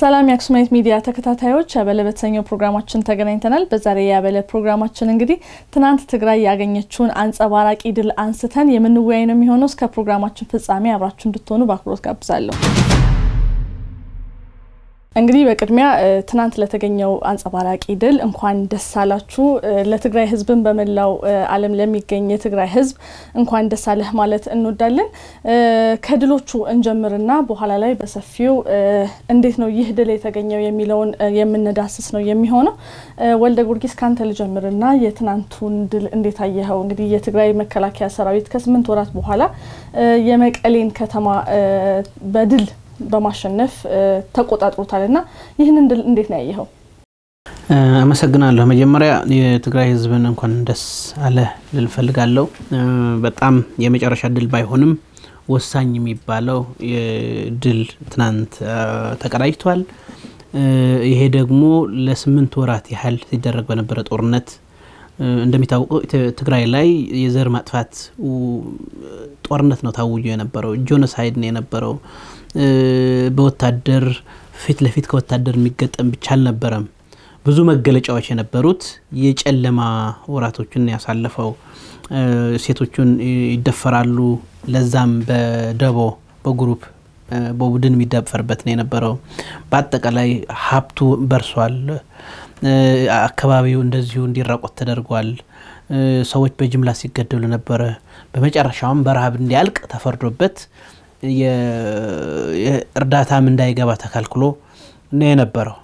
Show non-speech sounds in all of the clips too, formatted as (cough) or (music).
ሰላም የአክሱማዊት ሚዲያ ተከታታዮች፣ አበለ በተሰኘው ፕሮግራማችን ተገናኝተናል። በዛሬ የአበለ ፕሮግራማችን እንግዲህ ትናንት ትግራይ ያገኘችውን አንጸባራቂ ድል አንስተን የምንወያይ ነው የሚሆነው። እስከ ፕሮግራማችን ፍጻሜ አብራችሁ እንድትሆኑ በአክብሮት ጋብዛለሁ። እንግዲህ በቅድሚያ ትናንት ለተገኘው አንጸባራቂ ድል እንኳን ደስ አላችሁ። ለትግራይ ህዝብን በመላው ዓለም ለሚገኝ የትግራይ ህዝብ እንኳን ደስ አለህ ማለት እንወዳለን። ከድሎቹ እንጀምርና በኋላ ላይ በሰፊው እንዴት ነው ይህ ድል የተገኘው የሚለውን የምንዳስስ ነው የሚሆነው። ወልደ ጊዮርጊስ ካንተ ልጀምርና የትናንቱን ድል እንዴት አየኸው? እንግዲህ የትግራይ መከላከያ ሰራዊት ከስምንት ወራት በኋላ የመቀሌን ከተማ በድል በማሸነፍ ተቆጣጥሮታል እና ይህንን ድል እንዴት ነው ያየኸው? አመሰግናለሁ። መጀመሪያ የትግራይ ህዝብን እንኳን ደስ አለ ልል በጣም የመጨረሻ ድል ባይሆንም ወሳኝ የሚባለው ድል ትናንት ተቀዳጅቷል። ይሄ ደግሞ ለስምንት ወራት ያህል ሲደረግ በነበረ ጦርነት እንደሚታወቀው ትግራይ ላይ የዘር ማጥፋት ጦርነት ነው ታውጆ የነበረው፣ ጆኖሳይድ ነው የነበረው። በወታደር ፊት ለፊት ከወታደር የሚገጠም ብቻ አልነበረም። ብዙ መገለጫዎች የነበሩት የጨለማ ወራቶችን ያሳለፈው ሴቶቹን ይደፈራሉ። ለዛም በደቦ በግሩፕ በቡድን የሚደፈርበት ነው የነበረው። በአጠቃላይ ሀብቱ በርሷል። አካባቢው እንደዚሁ እንዲራቆት ተደርጓል። ሰዎች በጅምላ ሲገደሉ ነበረ። በመጨረሻውም በረሃብ እንዲያልቅ ተፈርዶበት እርዳታም እንዳይገባ ተከልክሎ ነው የነበረው።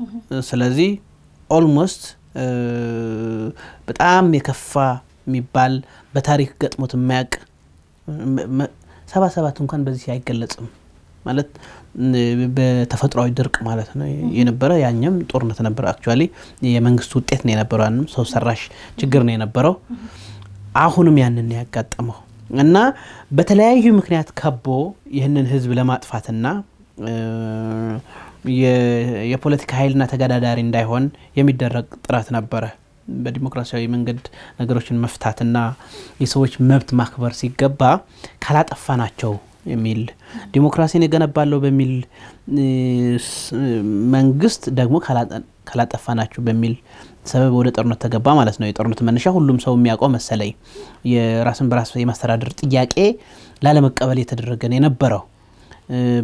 ስለዚህ ኦልሞስት በጣም የከፋ የሚባል በታሪክ ገጥሞት የማያውቅ ሰባ ሰባት እንኳን በዚህ አይገለጽም ማለት በተፈጥሯዊ ድርቅ ማለት ነው የነበረ ያኛም ጦርነት ነበረ። አክቹዋ የመንግስት ውጤት ነው የነበረው፣ ያንም ሰው ሰራሽ ችግር ነው የነበረው። አሁንም ያንን ያጋጠመው እና በተለያዩ ምክንያት ከቦ ይህንን ህዝብ ለማጥፋትና የፖለቲካ ኃይልና ተገዳዳሪ እንዳይሆን የሚደረግ ጥረት ነበረ። በዲሞክራሲያዊ መንገድ ነገሮችን መፍታትና የሰዎች መብት ማክበር ሲገባ ካላጠፋ ናቸው የሚል ዲሞክራሲን የገነባለው በሚል መንግስት ደግሞ ካላጠፋናችሁ በሚል ሰበብ ወደ ጦርነት ተገባ ማለት ነው። የጦርነት መነሻ ሁሉም ሰው የሚያውቀው መሰለኝ የራስን በራስ የማስተዳደር ጥያቄ ላለመቀበል ነው የነበረው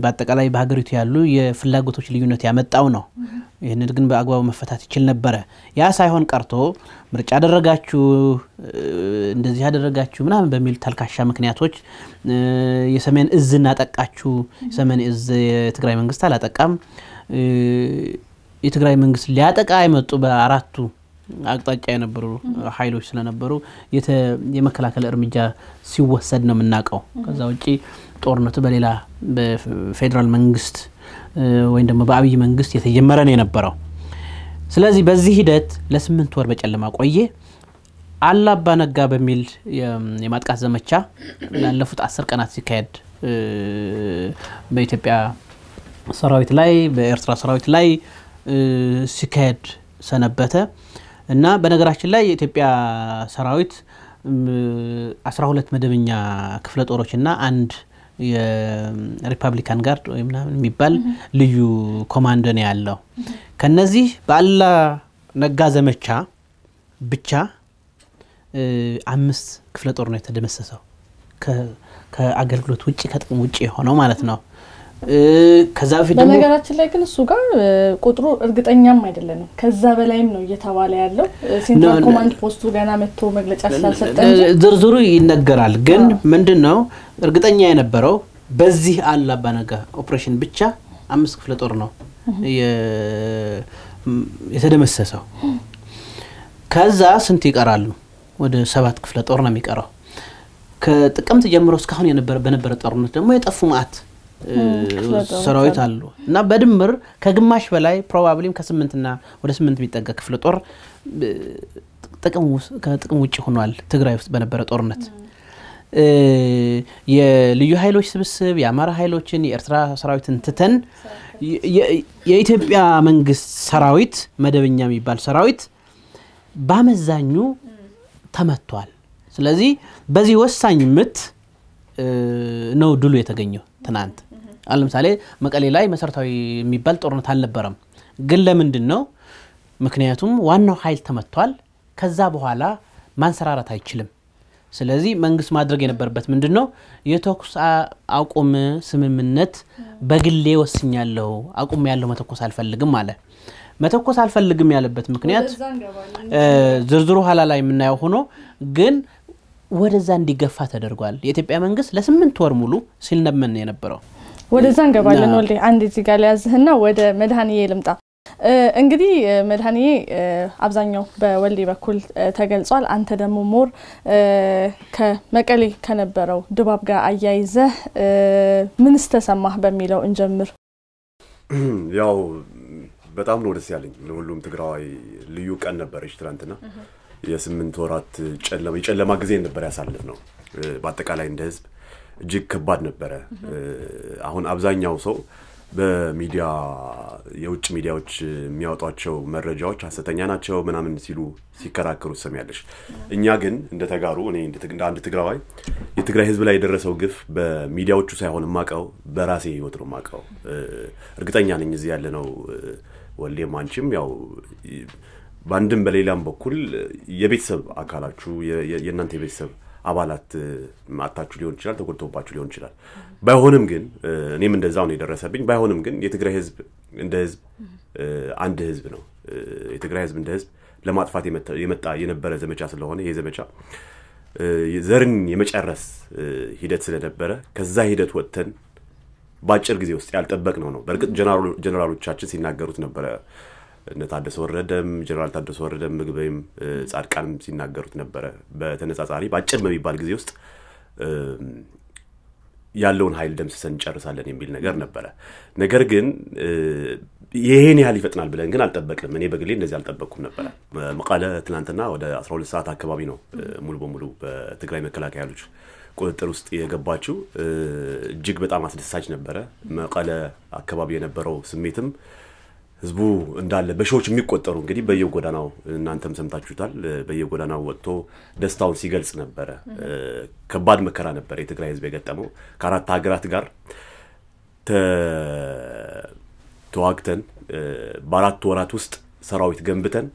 በአጠቃላይ በሀገሪቱ ያሉ የፍላጎቶች ልዩነት ያመጣው ነው። ይህንን ግን በአግባቡ መፈታት ይችል ነበረ። ያ ሳይሆን ቀርቶ ምርጫ አደረጋችሁ፣ እንደዚህ ያደረጋችሁ ምናምን በሚል ተልካሻ ምክንያቶች የሰሜን እዝ እናጠቃችሁ። የሰሜን እዝ የትግራይ መንግስት አላጠቃም። የትግራይ መንግስት ሊያጠቃ የመጡ በአራቱ አቅጣጫ የነበሩ ኃይሎች ስለነበሩ የመከላከል እርምጃ ሲወሰድ ነው የምናውቀው። ከዛ ውጪ ጦርነቱ በሌላ በፌዴራል መንግስት ወይም ደግሞ በአብይ መንግስት የተጀመረ ነው የነበረው። ስለዚህ በዚህ ሂደት ለስምንት ወር በጨለማ ቆየ። አላባ ነጋ በሚል የማጥቃት ዘመቻ ላለፉት አስር ቀናት ሲካሄድ በኢትዮጵያ ሰራዊት ላይ በኤርትራ ሰራዊት ላይ ሲካሄድ ሰነበተ እና በነገራችን ላይ የኢትዮጵያ ሰራዊት 12 መደበኛ ክፍለ ጦሮች እና አንድ የሪፐብሊካን ጋርድ ወይ ምናምን የሚባል ልዩ ኮማንዶ ነው ያለው። ከነዚህ በአላ ነጋ ዘመቻ ብቻ አምስት ክፍለ ጦር ነው የተደመሰሰው ከአገልግሎት ውጭ ከጥቅም ውጭ የሆነው ማለት ነው። ከዛ በፊት በነገራችን ላይ ግን እሱ ጋር ቁጥሩ እርግጠኛም አይደለንም። ከዛ በላይም ነው እየተባለ ያለው። ሴንትራል ኮማንድ ፖስቱ ገና መጥቶ መግለጫ ስላልሰጠ ዝርዝሩ ይነገራል። ግን ምንድን ነው እርግጠኛ የነበረው በዚህ አል አባነጋ ኦፕሬሽን ብቻ አምስት ክፍለ ጦር ነው የተደመሰሰው። ከዛ ስንት ይቀራሉ? ወደ ሰባት ክፍለ ጦር ነው የሚቀረው። ከጥቅምት ጀምሮ እስካሁን በነበረ ጦርነት ደግሞ የጠፉ ማአት ሰራዊት አሉ እና በድምር ከግማሽ በላይ ፕሮባብሊም ከስምንትና ወደ ስምንት የሚጠጋ ክፍለ ጦር ከጥቅም ውጭ ሆኗል ትግራይ ውስጥ በነበረ ጦርነት። የልዩ ኃይሎች ስብስብ የአማራ ኃይሎችን የኤርትራ ሰራዊትን ትተን የኢትዮጵያ መንግስት ሰራዊት መደበኛ የሚባል ሰራዊት በአመዛኙ ተመቷል። ስለዚህ በዚህ ወሳኝ ምት ነው ድሉ የተገኘው ትናንት። አሁን ለምሳሌ መቀሌ ላይ መሰረታዊ የሚባል ጦርነት አልነበረም። ግን ለምንድን ነው? ምክንያቱም ዋናው ኃይል ተመቷል። ከዛ በኋላ ማንሰራራት አይችልም። ስለዚህ መንግስት ማድረግ የነበረበት ምንድን ነው? የተኩስ አቁም ስምምነት በግሌ ወስኛለሁ፣ አቁም ያለው መተኮስ አልፈልግም አለ። መተኮስ አልፈልግም ያለበት ምክንያት ዝርዝሩ ኋላ ላይ የምናየው ሆኖ ግን ወደዛ እንዲገፋ ተደርጓል። የኢትዮጵያ መንግስት ለስምንት ወር ሙሉ ሲልነመን የነበረው ወደዛ እንገባለን። ወልዴ አንድ እዚህ ጋር ሊያዝህና ወደ መድኃኒዬ ልምጣ። እንግዲህ መድኃኒዬ አብዛኛው በወልዴ በኩል ተገልጿል። አንተ ደግሞ ሞር ከመቀሌ ከነበረው ድባብ ጋር አያይዘህ ምንስ ተሰማህ በሚለው እንጀምር። ያው በጣም ነው ደስ ያለኝ። ለሁሉም ትግራዋይ ልዩ ቀን ነበረች ትናንትና። የስምንት ወራት የጨለማ ጊዜ ነበር ያሳልፍ ነው በአጠቃላይ እንደ ህዝብ እጅግ ከባድ ነበረ። አሁን አብዛኛው ሰው በሚዲያ የውጭ ሚዲያዎች የሚያወጧቸው መረጃዎች አሰተኛ ናቸው ምናምን ሲሉ ሲከራከሩ ትሰሚያለሽ። እኛ ግን እንደ ተጋሩ እኔ እንደ አንድ ትግራዋይ የትግራይ ህዝብ ላይ የደረሰው ግፍ በሚዲያዎቹ ሳይሆን ማቀው በራሴ ህይወት ነው ማቀው እርግጠኛ ነኝ እዚህ ያለ ነው ወሌም አንቺም ያው በአንድም በሌላም በኩል የቤተሰብ አካላችሁ የእናንተ የቤተሰብ አባላት ማታችሁ ሊሆን ይችላል፣ ተጎድቶባችሁ ሊሆን ይችላል። ባይሆንም ግን እኔም እንደዛው ነው የደረሰብኝ። ባይሆንም ግን የትግራይ ህዝብ እንደ ህዝብ አንድ ህዝብ ነው። የትግራይ ህዝብ እንደ ህዝብ ለማጥፋት የመጣ የነበረ ዘመቻ ስለሆነ ይሄ ዘመቻ ዘርን የመጨረስ ሂደት ስለነበረ ከዛ ሂደት ወጥተን በአጭር ጊዜ ውስጥ ያልጠበቅ ነው ነው። በእርግጥ ጀነራሎቻችን ሲናገሩት ነበረ እነ ታደሰ ወረደም ጀነራል ታደሰ ወረደም ምግበይም ጻድቃንም ሲናገሩት ነበረ። በተነጻጻሪ በአጭር በሚባል ጊዜ ውስጥ ያለውን ኃይል ደምስሰን እንጨርሳለን የሚል ነገር ነበረ። ነገር ግን ይሄን ያህል ይፈጥናል ብለን ግን አልጠበቅንም። እኔ በግሌ እንደዚህ አልጠበቅኩም ነበረ። መቃለ ትናንትና ወደ 12 ሰዓት አካባቢ ነው ሙሉ በሙሉ በትግራይ መከላከያ ያሉች ቁጥጥር ውስጥ የገባችው። እጅግ በጣም አስደሳች ነበረ። መቀለ አካባቢ የነበረው ስሜትም ህዝቡ እንዳለ በሺዎች የሚቆጠሩ እንግዲህ በየጎዳናው እናንተም ሰምታችሁታል፣ በየጎዳናው ወጥቶ ደስታውን ሲገልጽ ነበረ። ከባድ መከራ ነበረ የትግራይ ህዝብ የገጠመው። ከአራት ሀገራት ጋር ተዋግተን በአራት ወራት ውስጥ ሰራዊት ገንብተን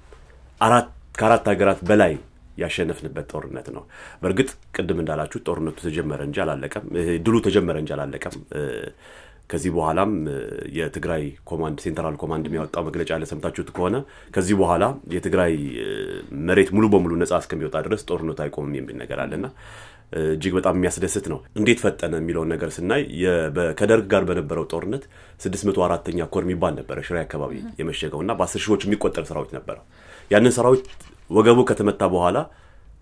ከአራት ሀገራት በላይ ያሸነፍንበት ጦርነት ነው። በእርግጥ ቅድም እንዳላችሁ ጦርነቱ ተጀመረ እንጂ አላለቀም፣ ድሉ ተጀመረ እንጂ አላለቀም። ከዚህ በኋላም የትግራይ ኮማንድ ሴንትራል ኮማንድ የሚያወጣው መግለጫ ለሰምታችሁት ከሆነ ከዚህ በኋላ የትግራይ መሬት ሙሉ በሙሉ ነጻ እስከሚወጣ ድረስ ጦርነት አይቆምም የሚል ነገር አለና እጅግ በጣም የሚያስደስት ነው። እንዴት ፈጠነ የሚለውን ነገር ስናይ ከደርግ ጋር በነበረው ጦርነት 604ኛ ኮር የሚባል ነበረ ሽሬ አካባቢ የመሸገው እና በአስር ሺዎች የሚቆጠር ሰራዊት ነበረው። ያንን ሰራዊት ወገቡ ከተመታ በኋላ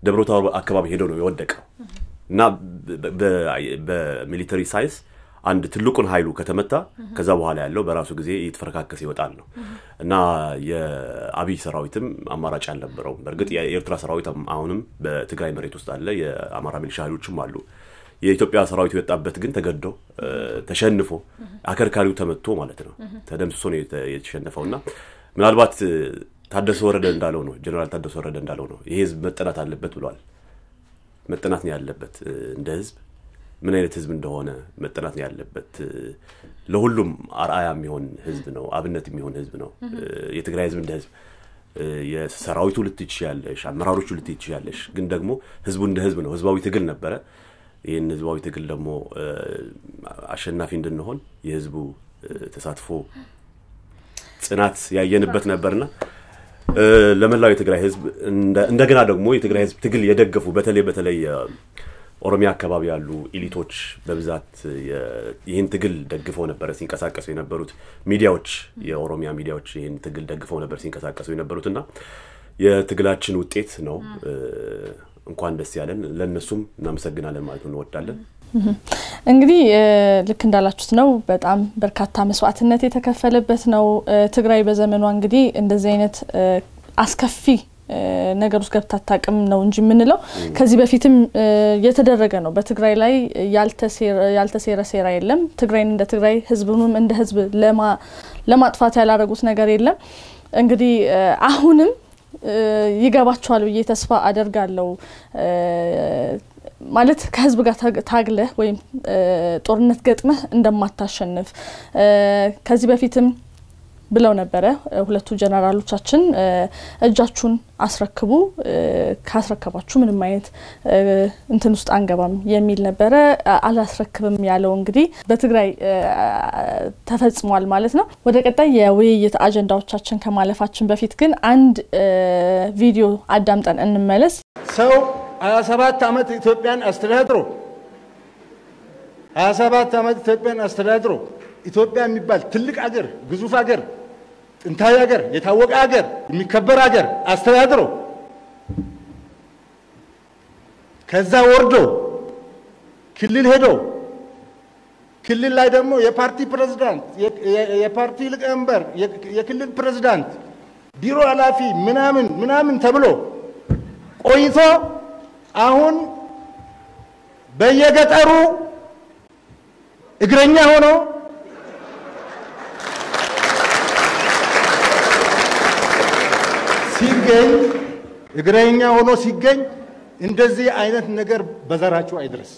ደብረታ አካባቢ ሄደው ነው የወደቀው እና በሚሊተሪ ሳይንስ አንድ ትልቁን ሀይሉ ከተመታ ከዛ በኋላ ያለው በራሱ ጊዜ እየተፈረካከሰ ይወጣል ነው እና የአብይ ሰራዊትም አማራጭ አልነበረውም። በእርግጥ የኤርትራ ሰራዊት አሁንም በትግራይ መሬት ውስጥ አለ፣ የአማራ ሚሊሻ ሀይሎችም አሉ። የኢትዮጵያ ሰራዊት የወጣበት ግን ተገዶ ተሸንፎ አከርካሪው ተመቶ ማለት ነው ተደምስሶ ነው የተሸነፈው እና ምናልባት ታደሰ ወረደ እንዳለው ነው ጀነራል ታደሰ ወረደ እንዳለው ነው ይሄ ህዝብ መጠናት አለበት ብሏል። መጠናት ነው ያለበት እንደ ህዝብ ምን አይነት ህዝብ እንደሆነ መጠናት ነው ያለበት። ለሁሉም አርአያ የሚሆን ህዝብ ነው፣ አብነት የሚሆን ህዝብ ነው። የትግራይ ህዝብ እንደ ህዝብ የሰራዊቱ ልትች ያለሽ አመራሮቹ ልትች ያለሽ ግን ደግሞ ህዝቡ እንደ ህዝብ ነው። ህዝባዊ ትግል ነበረ። ይህን ህዝባዊ ትግል ደግሞ አሸናፊ እንድንሆን የህዝቡ ተሳትፎ ጽናት ያየንበት ነበርና ለመላው የትግራይ ህዝብ እንደገና ደግሞ የትግራይ ህዝብ ትግል የደገፉ በተለይ በተለይ ኦሮሚያ አካባቢ ያሉ ኢሊቶች በብዛት ይህን ትግል ደግፈው ነበረ ሲንቀሳቀሱ የነበሩት ሚዲያዎች፣ የኦሮሚያ ሚዲያዎች ይህን ትግል ደግፈው ነበር ሲንቀሳቀሱ የነበሩት እና የትግላችን ውጤት ነው። እንኳን ደስ ያለን። ለእነሱም እናመሰግናለን ማለት እንወዳለን። እንግዲህ ልክ እንዳላችሁት ነው። በጣም በርካታ መስዋዕትነት የተከፈለበት ነው። ትግራይ በዘመኗ እንግዲህ እንደዚህ አይነት አስከፊ ነገር ውስጥ ገብታ አታውቅም ነው እንጂ የምንለው። ከዚህ በፊትም የተደረገ ነው። በትግራይ ላይ ያልተሴረ ሴራ የለም። ትግራይን እንደ ትግራይ ህዝብንም እንደ ህዝብ ለማጥፋት ያላረጉት ነገር የለም። እንግዲህ አሁንም ይገባቸዋል ብዬ ተስፋ አደርጋለሁ። ማለት ከህዝብ ጋር ታግለህ ወይም ጦርነት ገጥመህ እንደማታሸንፍ ከዚህ በፊትም ብለው ነበረ ሁለቱ ጀነራሎቻችን። እጃችሁን አስረክቡ፣ ካስረከባችሁ ምንም አይነት እንትን ውስጥ አንገባም የሚል ነበረ። አላስረክብም ያለው እንግዲህ በትግራይ ተፈጽሟል ማለት ነው። ወደ ቀጣይ የውይይት አጀንዳዎቻችን ከማለፋችን በፊት ግን አንድ ቪዲዮ አዳምጠን እንመለስ። ሰው 27 ዓመት ኢትዮጵያን አስተዳድሮ 27 ዓመት ኢትዮጵያን አስተዳድሮ ኢትዮጵያ የሚባል ትልቅ አገር ግዙፍ አገር ጥንታዊ ሀገር፣ የታወቀ ሀገር፣ የሚከበር ሀገር አስተዳድሮ ከዛ ወርዶ ክልል ሄዶ ክልል ላይ ደግሞ የፓርቲ ፕሬዝዳንት፣ የፓርቲ ሊቀመንበር፣ የክልል ፕሬዝዳንት፣ ቢሮ ኃላፊ ምናምን ምናምን ተብሎ ቆይቶ አሁን በየገጠሩ እግረኛ ሆኖ ሲገኝ እግረኛ ሆኖ ሲገኝ እንደዚህ አይነት ነገር በዘራችሁ አይድረስ።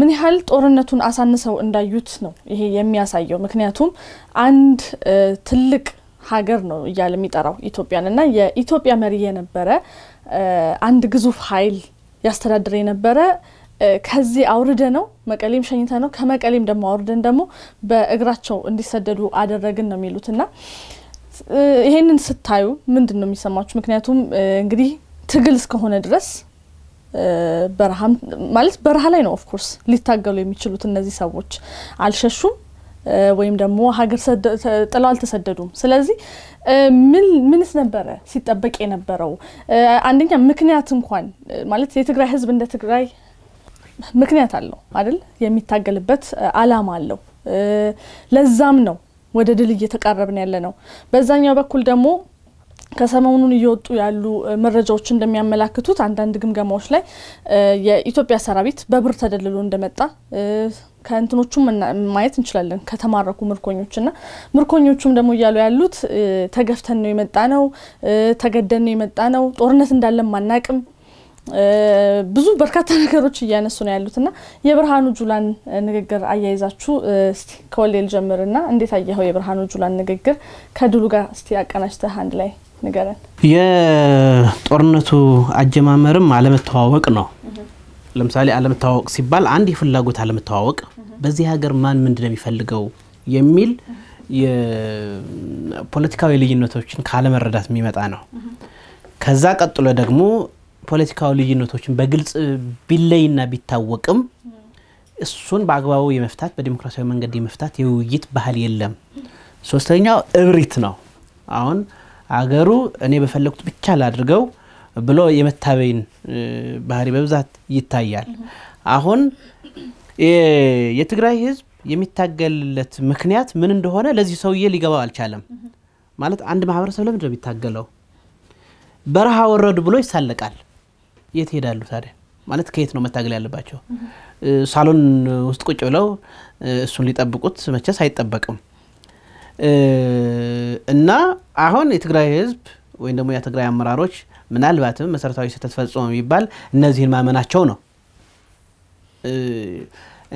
ምን ያህል ጦርነቱን አሳንሰው እንዳዩት ነው ይሄ የሚያሳየው። ምክንያቱም አንድ ትልቅ ሀገር ነው እያለ የሚጠራው ኢትዮጵያን እና የኢትዮጵያ መሪ የነበረ አንድ ግዙፍ ኃይል ያስተዳድር የነበረ ከዚህ አውርደ ነው መቀሌም ሸኝተ ነው ከመቀሌም ደግሞ አውርደን ደግሞ በእግራቸው እንዲሰደዱ አደረግን ነው የሚሉት እና ይሄንን ስታዩ ምንድን ነው የሚሰማችሁ? ምክንያቱም እንግዲህ ትግል እስከሆነ ድረስ በረሃም ማለት በረሃ ላይ ነው ኦፍኮርስ ሊታገሉ የሚችሉት እነዚህ ሰዎች አልሸሹም። ወይም ደግሞ ሀገር ጥለው አልተሰደዱም። ስለዚህ ምንስ ነበረ ሲጠበቅ የነበረው? አንደኛ ምክንያት እንኳን ማለት የትግራይ ህዝብ እንደ ትግራይ ምክንያት አለው አይደል? የሚታገልበት አላማ አለው። ለዛም ነው ወደ ድል እየተቃረብን ያለ ነው። በዛኛው በኩል ደግሞ ከሰሞኑን እየወጡ ያሉ መረጃዎች እንደሚያመላክቱት አንዳንድ ግምገማዎች ላይ የኢትዮጵያ ሰራዊት በብር ተደልሎ እንደመጣ ከእንትኖቹም ማየት እንችላለን ከተማረኩ ምርኮኞች ና ምርኮኞቹም ደግሞ እያሉ ያሉት ተገፍተን ነው የመጣ ነው፣ ተገደን ነው የመጣ ነው፣ ጦርነት እንዳለን ማናቅም ብዙ በርካታ (laughs) ነገሮች እያነሱ ነው ያሉት እና የብርሃኑ ጁላን ንግግር አያይዛችሁ እስቲ ከወሌል ጀምር ና እንዴት አየኸው የብርሃኑ ጁላን ንግግር ከድሉ ጋር እስቲ አቀናጅተህ አንድ ላይ ንገረን። የጦርነቱ አጀማመርም አለመተዋወቅ ነው። ለምሳሌ አለመተዋወቅ ሲባል አንድ የፍላጎት አለመተዋወቅ፣ በዚህ ሀገር ማን ምንድነው የሚፈልገው የሚል የፖለቲካዊ ልዩነቶችን ካለመረዳት የሚመጣ ነው። ከዛ ቀጥሎ ደግሞ ፖለቲካዊ ልዩነቶችን በግልጽ ቢለይና ቢታወቅም እሱን በአግባቡ የመፍታት በዲሞክራሲያዊ መንገድ የመፍታት የውይይት ባህል የለም። ሶስተኛው እብሪት ነው። አሁን አገሩ እኔ በፈለግኩት ብቻ ላድርገው ብሎ የመታበይን ባህሪ በብዛት ይታያል። አሁን የትግራይ ህዝብ የሚታገልለት ምክንያት ምን እንደሆነ ለዚህ ሰውዬ ሊገባው አልቻለም። ማለት አንድ ማህበረሰብ ለምድ ነው የሚታገለው? በረሃ ወረዱ ብሎ ይሳለቃል። የት ይሄዳሉ ታዲያ? ማለት ከየት ነው መታገል ያለባቸው? ሳሎን ውስጥ ቁጭ ብለው እሱን ሊጠብቁት መቼስ አይጠበቅም። እና አሁን የትግራይ ህዝብ ወይም ደግሞ የትግራይ አመራሮች ምናልባትም መሰረታዊ ስህተት ፈጽሞ የሚባል እነዚህን ማመናቸው ነው።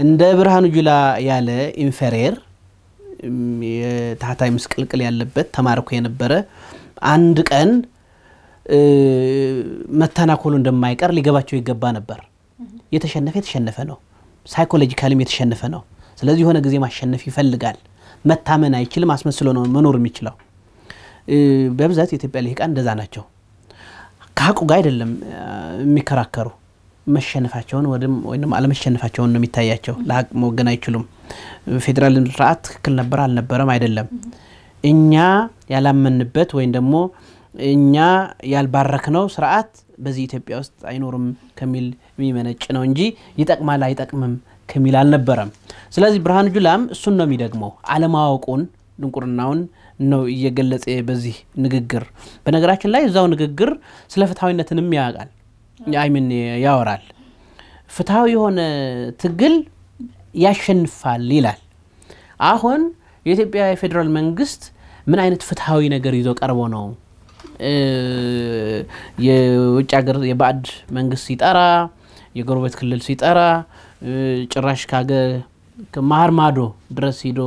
እንደ ብርሃኑ ጁላ ያለ ኢንፌሬር የታህታይ ምስቅልቅል ያለበት ተማርኮ የነበረ አንድ ቀን መተናኮሉ እንደማይቀር ሊገባቸው ይገባ ነበር። የተሸነፈ የተሸነፈ ነው። ሳይኮሎጂካልም የተሸነፈ ነው። ስለዚህ የሆነ ጊዜ ማሸነፍ ይፈልጋል። መታመን አይችልም። አስመስሎ ነው መኖር የሚችለው። በብዛት የኢትዮጵያ ልሂቃን እንደዛ ናቸው። ከሀቁ ጋር አይደለም የሚከራከሩ መሸነፋቸውን ወይም አለመሸነፋቸውን ነው የሚታያቸው። ለሀቅ መወገን አይችሉም። ፌዴራል ስርዓት ትክክል ነበር አልነበረም አይደለም። እኛ ያላመንበት ወይም ደግሞ እኛ ያልባረክነው ስርዓት በዚህ ኢትዮጵያ ውስጥ አይኖርም ከሚል የሚመነጭ ነው እንጂ ይጠቅማል አይጠቅምም ከሚል አልነበረም። ስለዚህ ብርሃን ጁላም እሱን ነው የሚደግመው፣ አለማወቁን ድንቁርናውን ነው እየገለጸ በዚህ ንግግር። በነገራችን ላይ እዛው ንግግር ስለ ፍትሐዊነትንም ያውቃል አይሚን ያወራል። ፍትሐዊ የሆነ ትግል ያሸንፋል ይላል። አሁን የኢትዮጵያ የፌዴራል መንግስት ምን አይነት ፍትሐዊ ነገር ይዞ ቀርቦ ነው የውጭ ሀገር የባዕድ መንግስት ሲጠራ የጎረቤት ክልል ሲጠራ ጭራሽ ከሀገር ማርማዶ ድረስ ሂዶ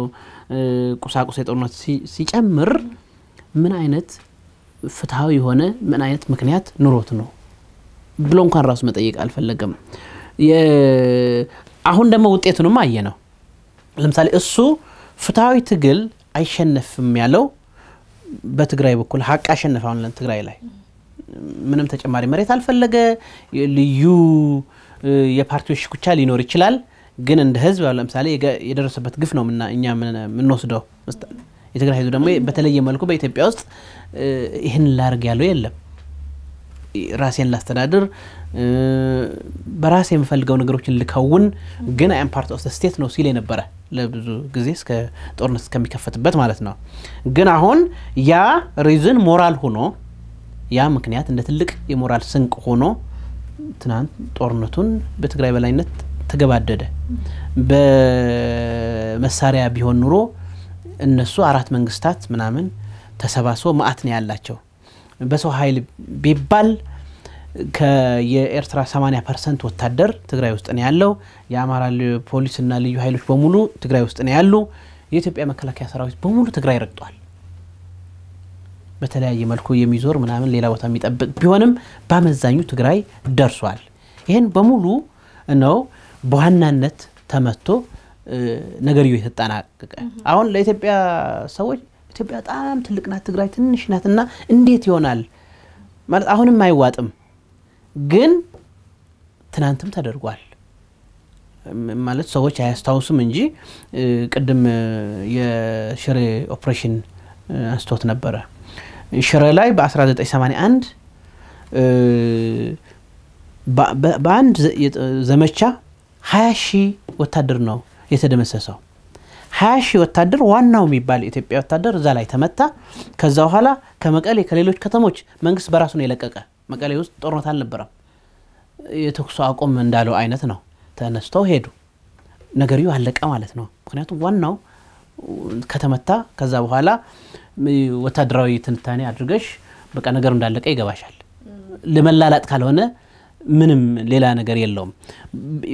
ቁሳቁስ የጦርነት ሲጨምር ምን አይነት ፍትሐዊ የሆነ ምን አይነት ምክንያት ኑሮት ነው ብሎ እንኳን ራሱ መጠየቅ አልፈለገም። አሁን ደግሞ ውጤቱንም አየ ነው። ለምሳሌ እሱ ፍትሐዊ ትግል አይሸነፍም ያለው በትግራይ በኩል ሀቅ አሸነፈ። አሁን ትግራይ ላይ ምንም ተጨማሪ መሬት አልፈለገ። ልዩ የፓርቲዎች ሽኩቻ ሊኖር ይችላል። ግን እንደ ህዝብ ለምሳሌ የደረሰበት ግፍ ነው እኛ የምንወስደው። የትግራይ ህዝብ ደግሞ በተለየ መልኩ በኢትዮጵያ ውስጥ ይህን ላርግ ያለው የለም። ራሴን ላስተዳድር በራሴ የምፈልገው ነገሮችን ልከውን ግን አም ፓርት ኦፍ ስቴት ነው ሲል የነበረ ለብዙ ጊዜ እስከ ጦርነት እስከሚከፈትበት ማለት ነው። ግን አሁን ያ ሪዝን ሞራል ሆኖ ያ ምክንያት እንደ ትልቅ የሞራል ስንቅ ሆኖ ትናንት ጦርነቱን በትግራይ በላይነት ተገባደደ። በመሳሪያ ቢሆን ኑሮ እነሱ አራት መንግስታት ምናምን ተሰባስቦ ማአት ነው ያላቸው። በሰው ኃይል ቢባል የኤርትራ 80 ፐርሰንት ወታደር ትግራይ ውስጥ ነው ያለው። የአማራ ፖሊስና ልዩ ኃይሎች በሙሉ ትግራይ ውስጥ ነው ያሉ። የኢትዮጵያ መከላከያ ሰራዊት በሙሉ ትግራይ ረግጧል። በተለያየ መልኩ የሚዞር ምናምን ሌላ ቦታ የሚጠብቅ ቢሆንም በአመዛኙ ትግራይ ደርሷል። ይህን በሙሉ ነው በዋናነት ተመቶ ዩ የተጠናቀቀ አሁን ለኢትዮጵያ ሰዎች ኢትዮጵያ በጣም ትልቅ ናት፣ ትግራይ ትንሽ ናት እና እንዴት ይሆናል ማለት አሁንም አይዋጥም። ግን ትናንትም ተደርጓል ማለት ሰዎች አያስታውሱም እንጂ ቅድም የሽሬ ኦፕሬሽን አንስቶት ነበረ። ሽሬ ላይ በ1981 በአንድ ዘመቻ ሀያ ሺህ ወታደር ነው የተደመሰሰው። ሀያ ሺህ ወታደር ዋናው የሚባል ኢትዮጵያ ወታደር እዛ ላይ ተመታ። ከዛ በኋላ ከመቀሌ ከሌሎች ከተሞች መንግስት በራሱ ነው የለቀቀ። መቀሌ ውስጥ ጦርነት አልነበረም። የተኩስ አቁም እንዳለው አይነት ነው። ተነስተው ሄዱ። ነገሪው አለቀ ማለት ነው። ምክንያቱም ዋናው ከተመታ ከዛ በኋላ ወታደራዊ ትንታኔ አድርገሽ በቃ ነገር እንዳለቀ ይገባሻል። ለመላላጥ ካልሆነ ምንም ሌላ ነገር የለውም።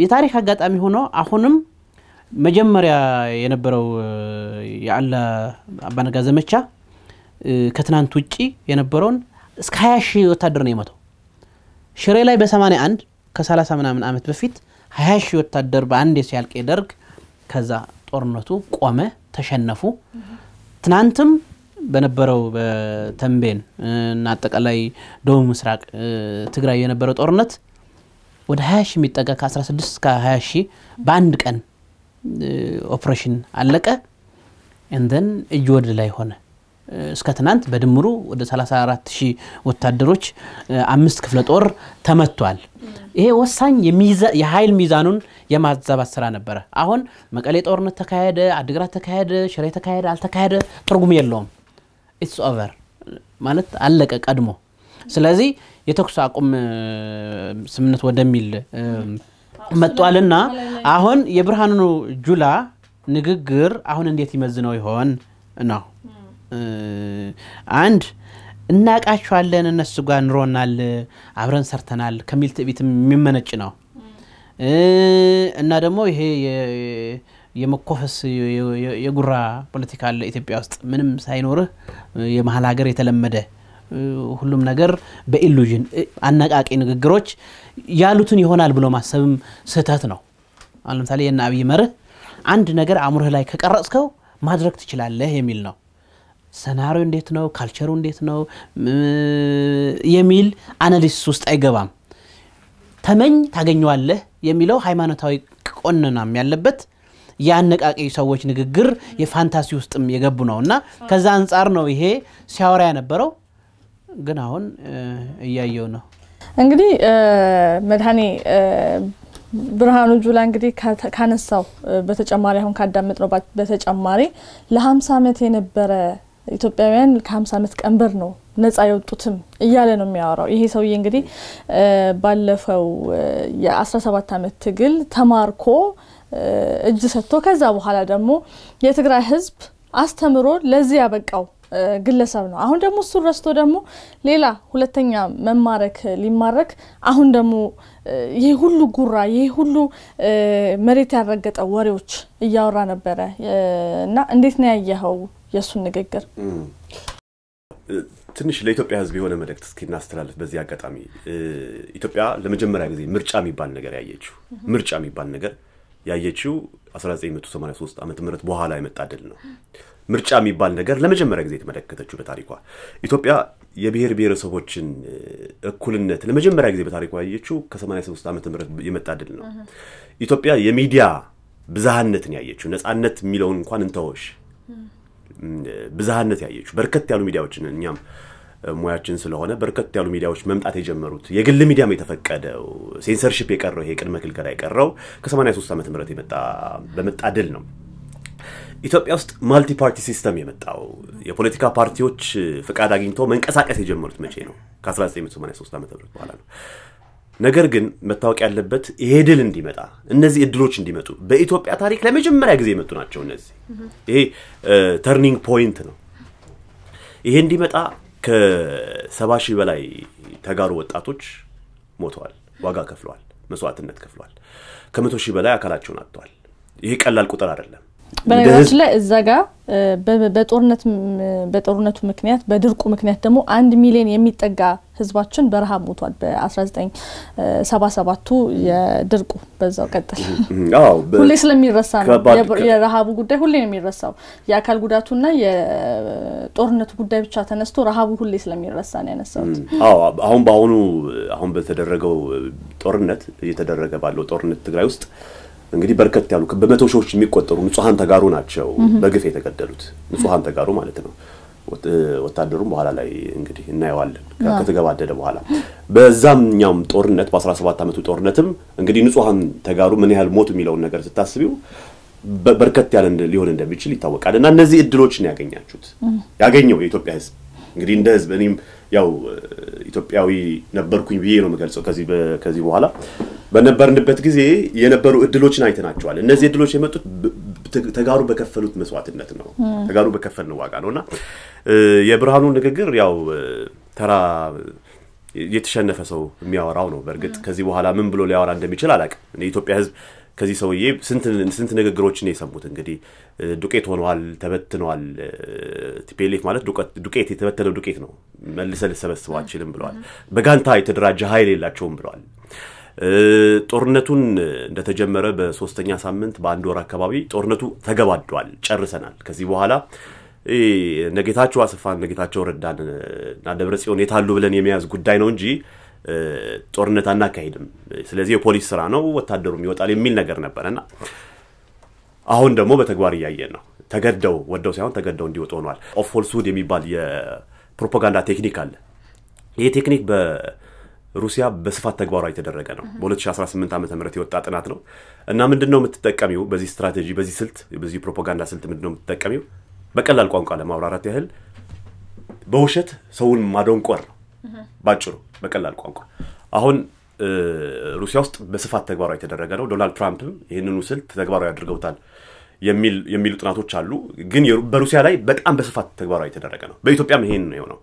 የታሪክ አጋጣሚ ሆኖ አሁንም መጀመሪያ የነበረው የአላ አባነጋ ዘመቻ ከትናንት ውጪ የነበረውን እስከ 20 ሺህ ወታደር ነው የሞተው። ሽሬ ላይ በ81 ከ30 ምናምን ዓመት በፊት 20 ሺህ ወታደር በአንድ ሲያልቅ የደርግ ከዛ ጦርነቱ ቆመ፣ ተሸነፉ። ትናንትም በነበረው በተንቤን እና አጠቃላይ ደቡብ ምስራቅ ትግራይ የነበረው ጦርነት ወደ 20 ሺህ የሚጠጋ ከ16 እስከ 20 ሺህ በአንድ ቀን ኦፕሬሽን አለቀ። እንደን እጅ ወደ ላይ ሆነ። እስከ ትናንት በድምሩ ወደ 34 ሺህ ወታደሮች አምስት ክፍለ ጦር ተመቷል። ይሄ ወሳኝ የኃይል ሚዛኑን የማዛባት ስራ ነበረ። አሁን መቀሌ ጦርነት ተካሄደ፣ አድግራት ተካሄደ፣ ሽሬ ተካሄደ፣ አልተካሄደ ትርጉም የለውም። ኢትስ ኦቨር ማለት አለቀ ቀድሞ። ስለዚህ የተኩስ አቁም ስምነት ወደሚል መጧልና አሁን የብርሃኑ ጁላ ንግግር አሁን እንዴት ይመዝነው ይሆን ነው። አንድ እናቃቸዋለን፣ እነሱ ጋር ኑሮናል፣ አብረን ሰርተናል ከሚል ትቢት የሚመነጭ ነው እና ደግሞ ይሄ የመኮፈስ የጉራ ፖለቲካ አለ ኢትዮጵያ ውስጥ ምንም ሳይኖርህ የመሀል ሀገር የተለመደ ሁሉም ነገር በኢሉዥን አነቃቂ ንግግሮች ያሉትን ይሆናል ብሎ ማሰብም ስህተት ነው። ለምሳሌ የነ አብይ መርህ አንድ ነገር አእምሮህ ላይ ከቀረጽከው ማድረግ ትችላለህ የሚል ነው። ሰናሪዮ እንዴት ነው፣ ካልቸሩ እንዴት ነው የሚል አናሊሲስ ውስጥ አይገባም። ተመኝ ታገኘዋለህ የሚለው ሃይማኖታዊ ቆንናም ያለበት የአነቃቂ ሰዎች ንግግር የፋንታሲ ውስጥም የገቡ ነው እና ከዛ አንጻር ነው ይሄ ሲያወራ የነበረው። ግን አሁን እያየው ነው እንግዲህ መድኃኔ ብርሃኑ ጁላ እንግዲህ ካነሳው በተጨማሪ አሁን ካዳመጥ ነው በተጨማሪ ለ50 ዓመት የነበረ ኢትዮጵያውያን ከ50 ዓመት ቀንበር ነው ነፃ የወጡትም እያለ ነው የሚያወራው። ይሄ ሰውዬ እንግዲህ ባለፈው የ17 ዓመት ትግል ተማርኮ እጅ ሰጥቶ ከዛ በኋላ ደግሞ የትግራይ ህዝብ አስተምሮ ለዚህ ያበቃው ግለሰብ ነው። አሁን ደግሞ እሱን ረስቶ ደግሞ ሌላ ሁለተኛ መማረክ ሊማረክ አሁን ደግሞ ይህ ሁሉ ጉራ ይህ ሁሉ መሬት ያረገጠ ወሬዎች እያወራ ነበረ እና እንዴት ነው ያየኸው የእሱን ንግግር? ትንሽ ለኢትዮጵያ ህዝብ የሆነ መልእክት እስኪ እናስተላልፍ። በዚህ አጋጣሚ ኢትዮጵያ ለመጀመሪያ ጊዜ ምርጫ የሚባል ነገር ያየችው ምርጫ የሚባል ነገር ያየችው 1983 ዓ ም በኋላ የመጣ ድል ነው። ምርጫ የሚባል ነገር ለመጀመሪያ ጊዜ የተመለከተችው በታሪኳ ኢትዮጵያ የብሔር ብሔረሰቦችን እኩልነት ለመጀመሪያ ጊዜ በታሪኳ ያየችው ከ83 ዓመተ ምህረት የመጣ ድል ነው። ኢትዮጵያ የሚዲያ ብዝሃነትን ያየችው ነጻነት የሚለውን እንኳን እንተወሽ ብዝሃነት ያየችው በርከት ያሉ ሚዲያዎችን እኛም ሙያችን ስለሆነ በርከት ያሉ ሚዲያዎች መምጣት የጀመሩት የግል ሚዲያም የተፈቀደው ሴንሰርሽፕ የቀረው ይሄ ቅድመ ክልከላ የቀረው ከ83 ዓመት ምረት የመጣ በመጣ ድል ነው። ኢትዮጵያ ውስጥ ማልቲ ፓርቲ ሲስተም የመጣው የፖለቲካ ፓርቲዎች ፍቃድ አግኝቶ መንቀሳቀስ የጀመሩት መቼ ነው? ከ1983 ዓ ም በኋላ ነው። ነገር ግን መታወቅ ያለበት ይሄ ድል እንዲመጣ እነዚህ እድሎች እንዲመጡ በኢትዮጵያ ታሪክ ለመጀመሪያ ጊዜ የመጡ ናቸው። እነዚህ ይሄ ተርኒንግ uh, ፖይንት ነው። ይሄ እንዲመጣ ከሰባ ሺህ በላይ ተጋሩ ወጣቶች ሞተዋል፣ ዋጋ ከፍለዋል፣ መስዋዕትነት ከፍለዋል። ከመቶ ሺህ በላይ አካላቸውን አጥተዋል። ይሄ ቀላል ቁጥር አይደለም። በነገራችን ላይ እዛ ጋር በጦርነቱ ምክንያት በድርቁ ምክንያት ደግሞ አንድ ሚሊዮን የሚጠጋ ህዝባችን በረሃብ ሞቷል። በ1977ቱ የድርቁ በዛው ቀጥል ሁሌ ስለሚረሳ ነው የረሃቡ ጉዳይ ሁሌ ነው የሚረሳው። የአካል ጉዳቱና የጦርነቱ ጉዳይ ብቻ ተነስቶ ረሃቡ ሁሌ ስለሚረሳ ነው ያነሳሁት። አሁን በአሁኑ አሁን በተደረገው ጦርነት እየተደረገ ባለው ጦርነት ትግራይ ውስጥ እንግዲህ በርከት ያሉ በመቶ ሺዎች የሚቆጠሩ ንጹሐን ተጋሩ ናቸው በግፍ የተገደሉት። ንጹሐን ተጋሩ ማለት ነው። ወታደሩም በኋላ ላይ እንግዲህ እናየዋለን ከተገባደደ በኋላ። በዛኛውም ጦርነት በ17 ዓመቱ ጦርነትም እንግዲህ ንጹሐን ተጋሩ ምን ያህል ሞቱ የሚለውን ነገር ስታስቢው በርከት ያለ ሊሆን እንደሚችል ይታወቃል። እና እነዚህ እድሎችን ያገኛችሁት ያገኘው የኢትዮጵያ ህዝብ እንግዲህ እንደ ህዝብ እኔም ያው ኢትዮጵያዊ ነበርኩኝ ብዬ ነው የምገልጸው። ከዚህ በኋላ በነበርንበት ጊዜ የነበሩ እድሎችን አይተናቸዋል። እነዚህ እድሎች የመጡት ተጋሩ በከፈሉት መስዋዕትነት ነው፣ ተጋሩ በከፈልነው ዋጋ ነው እና የብርሃኑ ንግግር ያው ተራ የተሸነፈ ሰው የሚያወራው ነው። በእርግጥ ከዚህ በኋላ ምን ብሎ ሊያወራ እንደሚችል አላውቅም። የኢትዮጵያ ሕዝብ ከዚህ ሰውዬ ስንት ንግግሮችን የሰሙት እንግዲህ ዱቄት ሆነዋል፣ ተበትነዋል። ቲፔሌፍ ማለት ዱቄት የተበተነው ዱቄት ነው፣ መልሰ ልሰበስበ አችልም ብለዋል። በጋንታ የተደራጀ ሀይል የላቸውም ብለዋል። ጦርነቱን እንደተጀመረ በሶስተኛ ሳምንት በአንድ ወር አካባቢ ጦርነቱ ተገባዷል፣ ጨርሰናል። ከዚህ በኋላ ነጌታቸው አስፋን ነጌታቸው ረዳን እና ደብረ ጽዮን የታሉ ብለን የመያዝ ጉዳይ ነው እንጂ ጦርነት አናካሄድም ስለዚህ የፖሊስ ስራ ነው፣ ወታደሩም ይወጣል የሚል ነገር ነበረና አሁን ደግሞ በተግባር እያየን ነው። ተገደው ወደው ሳይሆን ተገደው እንዲወጡ ሆኗል። ኦፍ ፎልስሁድ የሚባል የፕሮፓጋንዳ ቴክኒክ አለ። ይህ ቴክኒክ በሩሲያ በስፋት ተግባሯ የተደረገ ነው። በ2018 ዓ ም የወጣ ጥናት ነው እና ምንድን ነው የምትጠቀሚው? በዚህ ስትራቴጂ፣ በዚህ ስልት፣ በዚህ ፕሮፓጋንዳ ስልት ምንድነው የምትጠቀሚው? በቀላል ቋንቋ ለማብራራት ያህል በውሸት ሰውን ማደንቆር ነው። ባጭሩ በቀላል ቋንቋ አሁን ሩሲያ ውስጥ በስፋት ተግባራዊ የተደረገ ነው። ዶናልድ ትራምፕም ይህንኑ ስልት ተግባራዊ አድርገውታል የሚሉ ጥናቶች አሉ። ግን በሩሲያ ላይ በጣም በስፋት ተግባራዊ የተደረገ ነው። በኢትዮጵያም ይሄን ነው የሆነው።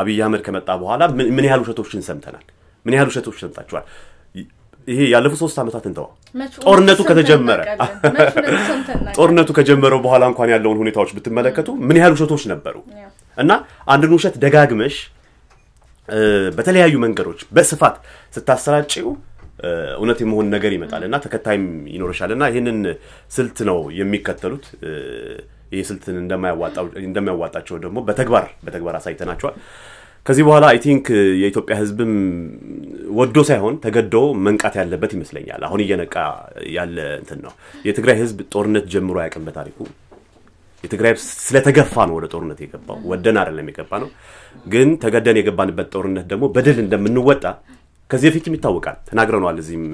አብይ አህመድ ከመጣ በኋላ ምን ያህል ውሸቶችን ሰምተናል? ምን ያህል ውሸቶች ሰምታችኋል? ይሄ ያለፉ ሶስት ዓመታት እንተዋ። ጦርነቱ ከተጀመረ (laughs) ጦርነቱ ከጀመረው በኋላ እንኳን ያለውን ሁኔታዎች ብትመለከቱ ምን ያህል ውሸቶች ነበሩ እና አንድን ውሸት ደጋግመሽ በተለያዩ መንገዶች በስፋት ስታሰራጭው እውነት የመሆን ነገር ይመጣል እና ተከታይም ይኖረሻል እና ይህንን ስልት ነው የሚከተሉት። ይህ ስልትን እንደማያዋጣቸው ደግሞ በተግባር በተግባር አሳይተናቸዋል። ከዚህ በኋላ አይ ቲንክ የኢትዮጵያ ህዝብም ወዶ ሳይሆን ተገዶ መንቃት ያለበት ይመስለኛል። አሁን እየነቃ ያለ እንትን ነው። የትግራይ ህዝብ ጦርነት ጀምሮ አያውቅም በታሪኩ የትግራይ ስለተገፋ ነው ወደ ጦርነት የገባው። ወደን አይደለም የገባ ነው። ግን ተገደን የገባንበት ጦርነት ደግሞ በድል እንደምንወጣ ከዚህ በፊትም ይታወቃል፣ ተናግረነዋል። እዚህም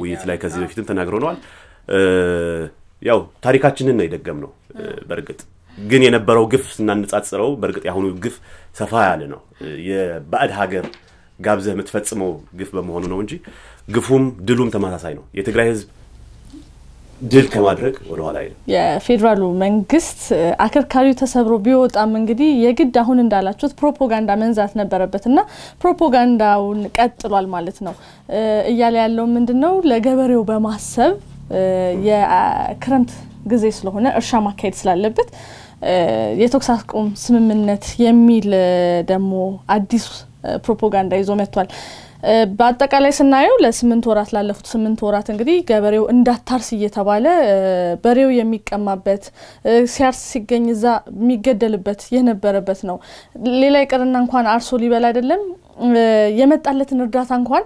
ውይይት ላይ ከዚህ በፊትም ተናግረነዋል። ያው ታሪካችንን ነው የደገም ነው። በእርግጥ ግን የነበረው ግፍ ስናነጻጽረው በእርግጥ የአሁኑ ግፍ ሰፋ ያለ ነው። የባዕድ ሀገር ጋብዘህ የምትፈጽመው ግፍ በመሆኑ ነው እንጂ ግፉም ድሉም ተመሳሳይ ነው። የትግራይ ህዝብ ድል ከማድረግ ወደኋላ አይልም። የፌዴራሉ መንግስት አከርካሪው ተሰብሮ ቢወጣም እንግዲህ የግድ አሁን እንዳላችሁት ፕሮፓጋንዳ መንዛት ነበረበት እና ፕሮፓጋንዳውን ቀጥሏል ማለት ነው። እያለ ያለው ምንድን ነው? ለገበሬው በማሰብ የክረምት ጊዜ ስለሆነ እርሻ ማካሄድ ስላለበት የተኩስ አቁም ስምምነት የሚል ደግሞ አዲስ ፕሮፓጋንዳ ይዞ መጥቷል። በአጠቃላይ ስናየው ለስምንት ወራት ላለፉት ስምንት ወራት እንግዲህ ገበሬው እንዳታርስ እየተባለ በሬው የሚቀማበት ሲያርስ ሲገኝ እዛ የሚገደልበት የነበረበት ነው። ሌላ ይቅርና እንኳን አርሶ ሊበላ አይደለም የመጣለትን እርዳታ እንኳን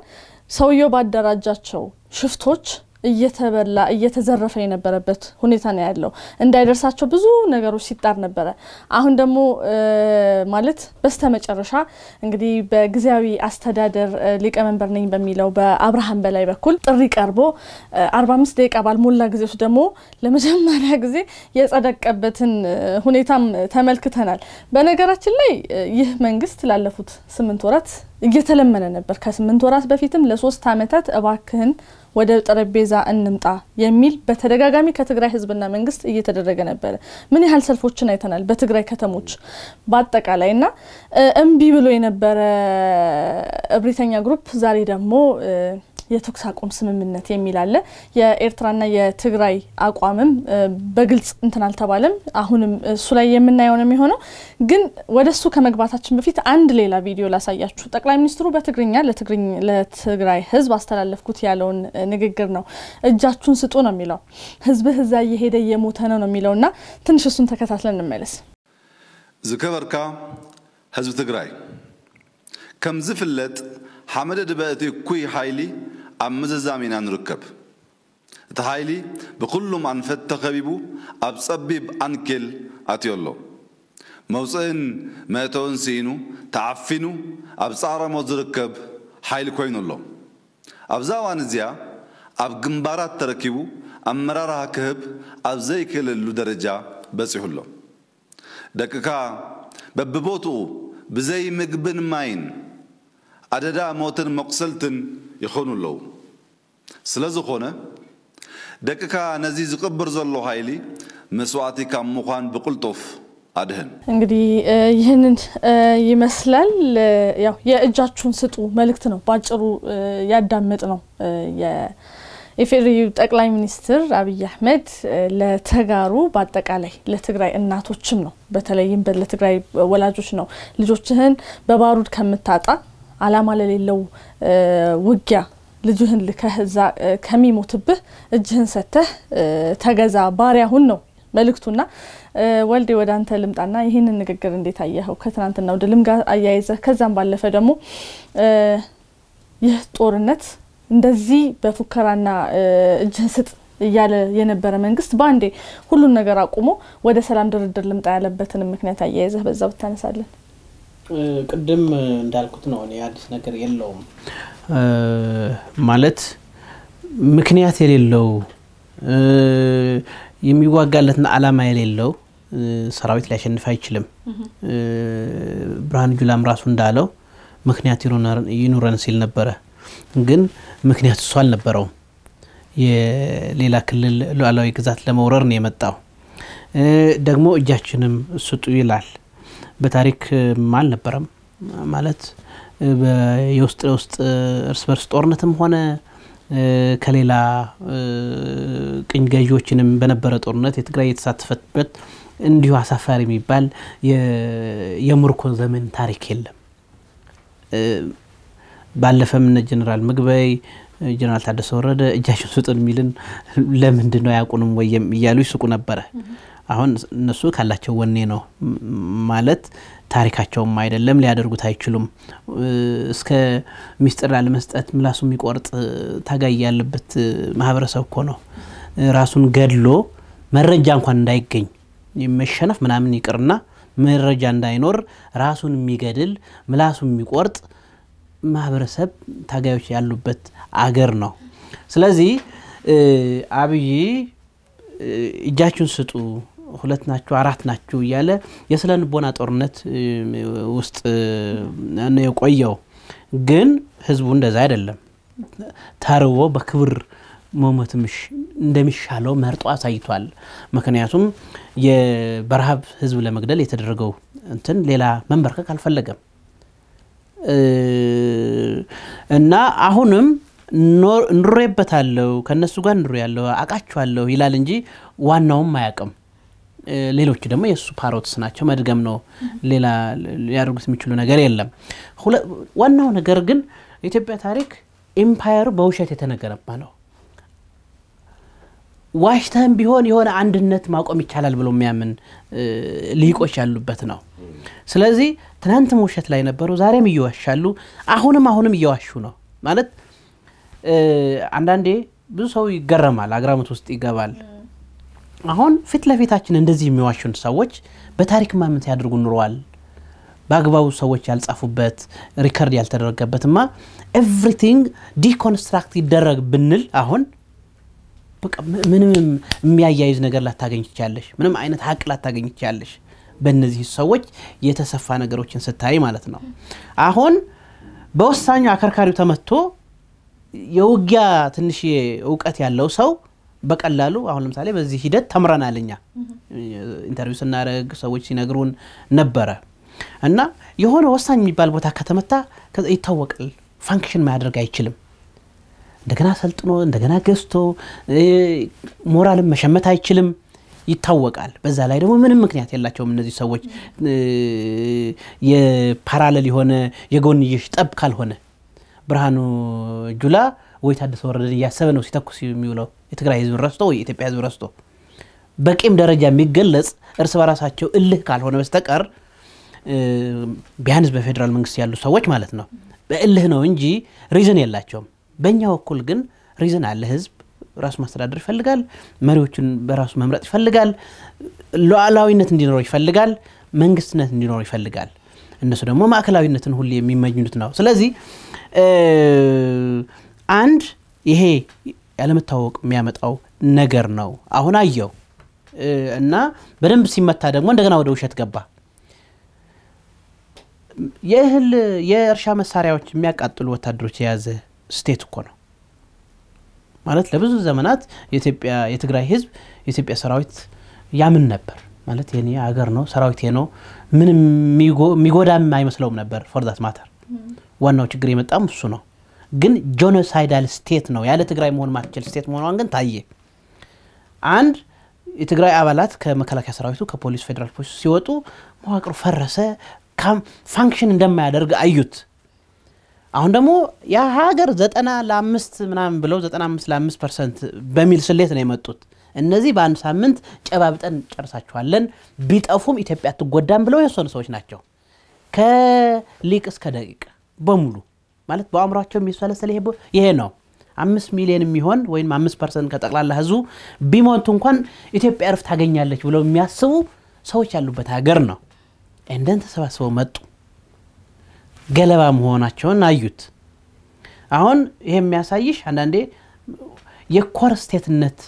ሰውየው ባደራጃቸው ሽፍቶች እየተበላ እየተዘረፈ የነበረበት ሁኔታ ነው ያለው። እንዳይደርሳቸው ብዙ ነገሮች ሲጣር ነበረ። አሁን ደግሞ ማለት በስተመጨረሻ እንግዲህ በጊዜያዊ አስተዳደር ሊቀመንበር ነኝ በሚለው በአብርሃም በላይ በኩል ጥሪ ቀርቦ አምስት ደቂቃ ባልሞላ ጊዜ ውስጥ ደግሞ ለመጀመሪያ ጊዜ የጸደቀበትን ሁኔታም ተመልክተናል። በነገራችን ላይ ይህ መንግስት ላለፉት ስምንት ወራት እየተለመነ ነበር። ከስምንት ወራት በፊትም ለሶስት አመታት እባክህን ወደ ጠረጴዛ እንምጣ የሚል በተደጋጋሚ ከትግራይ ህዝብና መንግስት እየተደረገ ነበረ። ምን ያህል ሰልፎችን አይተናል በትግራይ ከተሞች በአጠቃላይ እና እምቢ ብሎ የነበረ እብሪተኛ ግሩፕ ዛሬ ደግሞ የተኩስ አቁም ስምምነት የሚል አለ። የኤርትራና የትግራይ አቋምም በግልጽ እንትን አልተባለም። አሁንም እሱ ላይ የምናየው ነው የሚሆነው። ግን ወደ እሱ ከመግባታችን በፊት አንድ ሌላ ቪዲዮ ላሳያችሁ። ጠቅላይ ሚኒስትሩ በትግርኛ ለትግራይ ህዝብ አስተላለፍኩት ያለውን ንግግር ነው። እጃችሁን ስጡ ነው የሚለው። ህዝብህ እዛ እየሄደ እየሞተ ነው ነው የሚለው እና ትንሽ እሱን ተከታትለን እንመለስ። ዝከበርካ ህዝብ ትግራይ ከምዝፍለጥ ሓመደ ድበእቲ እኩይ ሓይሊ ኣብ ምዝዛም ኢና ንርከብ እቲ ሃይሊ ብኩሉም ኣንፈት ተኸቢቡ ኣብ ጸቢብ ኣንኬል ኣትዮ ኣሎ መውፅእን መእተውን ስኢኑ ተዓፊኑ ኣብ ፃዕረሞት ዝርከብ ሓይሊ ኮይኑ ኣሎ ኣብዛ እዋን እዚኣ ኣብ ግንባራት ተረኪቡ ኣመራርሓ ክህብ ኣብ ዘይክእለሉ ደረጃ በፂሑ ኣሎ ደቅካ በብቦትኡ ብዘይ ምግብን ማይን ኣደዳ ሞትን መቁሰልትን ይኾኑ ኣለዉ ስለ ዝኾነ ደቅካ ነዚ ዝቅብር ዘሎ ሃይሊ መስዋዕቲ ካብ ምዃን ብቁልጡፍ አድህን እንግዲህ ይህንን ይመስላል። ያው የእጃችሁን ስጡ መልእክት ነው ባጭሩ ያዳምጥ ነው የኢፌዴሪ ጠቅላይ ሚኒስትር አብይ አህመድ ለተጋሩ በአጠቃላይ ለትግራይ እናቶችም ነው በተለይም ለትግራይ ወላጆች ነው ልጆችህን በባሩድ ከምታጣ አላማ ለሌለው ውጊያ ልጅህን ከዛ ከሚሞትብህ እጅህን ሰተህ ተገዛ ባሪያ ሁን ነው መልእክቱና ወልዴ ወደ አንተ ልምጣና ይህንን ንግግር እንዴት አያኸው? ከትናንትና ወደ ልምጋ አያይዘህ ከዛም ባለፈ ደግሞ ይህ ጦርነት እንደዚህ በፉከራና እጅህን ስጥ እያለ የነበረ መንግስት በአንዴ ሁሉን ነገር አቁሞ ወደ ሰላም ድርድር ልምጣ ያለበትንም ምክንያት አያይዘህ በዛ ብታነሳለን። ቅድም እንዳልኩት ነው። እኔ አዲስ ነገር የለውም ማለት ምክንያት የሌለው የሚዋጋለትና አላማ የሌለው ሰራዊት ሊያሸንፍ አይችልም። ብርሃን ጁላም ራሱ እንዳለው ምክንያት ይኑረን ሲል ነበረ። ግን ምክንያት እሱ አልነበረውም። የሌላ ክልል ሉዓላዊ ግዛት ለመውረር ነው የመጣው። ደግሞ እጃችንም ስጡ ይላል። በታሪክ አልነበረም ማለት የውስጥ ለውስጥ እርስ በርስ ጦርነትም ሆነ ከሌላ ቅኝ ገዢዎችንም በነበረ ጦርነት የትግራይ የተሳተፈበት እንዲሁ አሳፋሪ የሚባል የምርኮ ዘመን ታሪክ የለም። ባለፈም እነ ጀኔራል ምግበይ ጀነራል ታደሰ ወረደ እጃቸው ስጡን የሚልን ለምንድን ነው አያውቁንም እያሉ ይስቁ ነበረ። አሁን እነሱ ካላቸው ወኔ ነው ማለት ታሪካቸውም አይደለም ሊያደርጉት አይችሉም። እስከ ሚስጥር ላለመስጠት ምላሱ የሚቆርጥ ታጋይ ያለበት ማህበረሰብ እኮ ነው። ራሱን ገድሎ መረጃ እንኳን እንዳይገኝ መሸነፍ ምናምን ይቅርና መረጃ እንዳይኖር ራሱን የሚገድል ምላሱ የሚቆርጥ ማህበረሰብ ታጋዮች ያሉበት አገር ነው። ስለዚህ አብይ እጃችሁን ስጡ ሁለት ናችሁ አራት ናችሁ እያለ የስለ ንቦና ጦርነት ውስጥ ነው የቆየው። ግን ህዝቡ እንደዛ አይደለም። ተርቦ በክብር መሞት እንደሚሻለው መርጦ አሳይቷል። ምክንያቱም የበረሃብ ህዝብ ለመግደል የተደረገው እንትን ሌላ መንበርከክ አልፈለገም እና አሁንም ኑሬበታለሁ ከእነሱ ጋር ኑሬ ያለሁ አቃችኋለሁ ይላል እንጂ ዋናውም አያውቅም። ሌሎቹ ደግሞ የእሱ ፓሮትስ ናቸው። መድገም ነው። ሌላ ሊያደርጉት የሚችሉ ነገር የለም። ዋናው ነገር ግን የኢትዮጵያ ታሪክ ኤምፓየሩ በውሸት የተነገረባ ነው። ዋሽተህም ቢሆን የሆነ አንድነት ማቆም ይቻላል ብሎ የሚያምን ሊቆች ያሉበት ነው። ስለዚህ ትናንትም ውሸት ላይ ነበሩ፣ ዛሬም እየዋሻሉ፣ አሁንም አሁንም እየዋሹ ነው ማለት አንዳንዴ ብዙ ሰው ይገረማል፣ አግራሞት ውስጥ ይገባል። አሁን ፊት ለፊታችን እንደዚህ የሚዋሹን ሰዎች በታሪክ ማመንት ያደርጉ ኑረዋል። በአግባቡ ሰዎች ያልጻፉበት ሪከርድ ማ ኤቭሪቲንግ ዲኮንስትራክት ይደረግ ብንል አሁን ምንም የሚያያይዝ ነገር ላታገኝ ትችያለሽ። ምንም አይነት ሀቅ ላታገኝ ትችያለሽ። በእነዚህ ሰዎች የተሰፋ ነገሮችን ስታይ ማለት ነው። አሁን በወሳኙ አከርካሪው ተመቶ የውጊያ ትንሽ እውቀት ያለው ሰው በቀላሉ አሁን ለምሳሌ በዚህ ሂደት ተምረናል እኛ ኢንተርቪው ስናደርግ ሰዎች ሲነግሩን ነበረ እና የሆነ ወሳኝ የሚባል ቦታ ከተመታ ይታወቃል። ፋንክሽን ማያደርግ አይችልም። እንደገና ሰልጥኖ እንደገና ገዝቶ ሞራልን መሸመት አይችልም። ይታወቃል። በዛ ላይ ደግሞ ምንም ምክንያት የላቸውም እነዚህ ሰዎች የፓራለል የሆነ የጎንየሽ ጠብ ካልሆነ ብርሃኑ ጁላ ወይ ታደሰ ወረደን እያሰበ ነው ሲተኩስ የሚውለው? የትግራይ ህዝብ ረስቶ ወይ የኢትዮጵያ ህዝብ ረስቶ? በቂም ደረጃ የሚገለጽ እርስ በራሳቸው እልህ ካልሆነ በስተቀር ቢያንስ በፌዴራል መንግስት ያሉ ሰዎች ማለት ነው በእልህ ነው እንጂ ሪዝን የላቸውም። በእኛ በኩል ግን ሪዝን አለ። ህዝብ ራሱ ማስተዳደር ይፈልጋል። መሪዎቹን በራሱ መምረጥ ይፈልጋል። ሉዓላዊነት እንዲኖረው ይፈልጋል። መንግስትነት እንዲኖረው ይፈልጋል። እነሱ ደግሞ ማዕከላዊነትን ሁሌ የሚመኙት ነው። ስለዚህ አንድ ይሄ ያለመታወቅ የሚያመጣው ነገር ነው። አሁን አየው እና በደንብ ሲመታ ደግሞ እንደገና ወደ ውሸት ገባ። የእህል የእርሻ መሳሪያዎች የሚያቃጥሉ ወታደሮች የያዘ ስቴት እኮ ነው። ማለት ለብዙ ዘመናት የኢትዮጵያ የትግራይ ህዝብ የኢትዮጵያ ሰራዊት ያምን ነበር። ማለት የኔ ሀገር ነው ሰራዊት ነው ምንም የሚጎዳም አይመስለውም ነበር። ፎርዛት ማተር ዋናው ችግር የመጣም እሱ ነው። ግን ጆኖሳይዳል ስቴት ነው ያለ ትግራይ መሆን ማትችል ስቴት መሆኗን ግን ታየ። አንድ የትግራይ አባላት ከመከላከያ ሰራዊቱ ከፖሊስ ፌዴራል ፖሊስ ሲወጡ መዋቅሩ ፈረሰ፣ ፋንክሽን እንደማያደርግ አዩት። አሁን ደግሞ የሀገር ዘጠና ለአምስት ምናምን ብለው ዘጠና አምስት ለአምስት ፐርሰንት በሚል ስሌት ነው የመጡት። እነዚህ በአንድ ሳምንት ጨባብጠን ጨርሳችኋለን፣ ቢጠፉም ኢትዮጵያ ትጎዳም ብለው የወሰኑ ሰዎች ናቸው ከሊቅ እስከ ደቂቅ በሙሉ ማለት በአእምሯቸው የሚሰለሰለ ይሄ ነው። አምስት ሚሊዮን የሚሆን ወይም አምስት ፐርሰንት ከጠቅላላ ህዝቡ ቢሞቱ እንኳን ኢትዮጵያ እርፍ ታገኛለች ብለው የሚያስቡ ሰዎች ያሉበት ሀገር ነው። እንደን ተሰባስበው መጡ። ገለባ መሆናቸውን አዩት። አሁን ይሄ የሚያሳይሽ አንዳንዴ የኮር ስቴትነት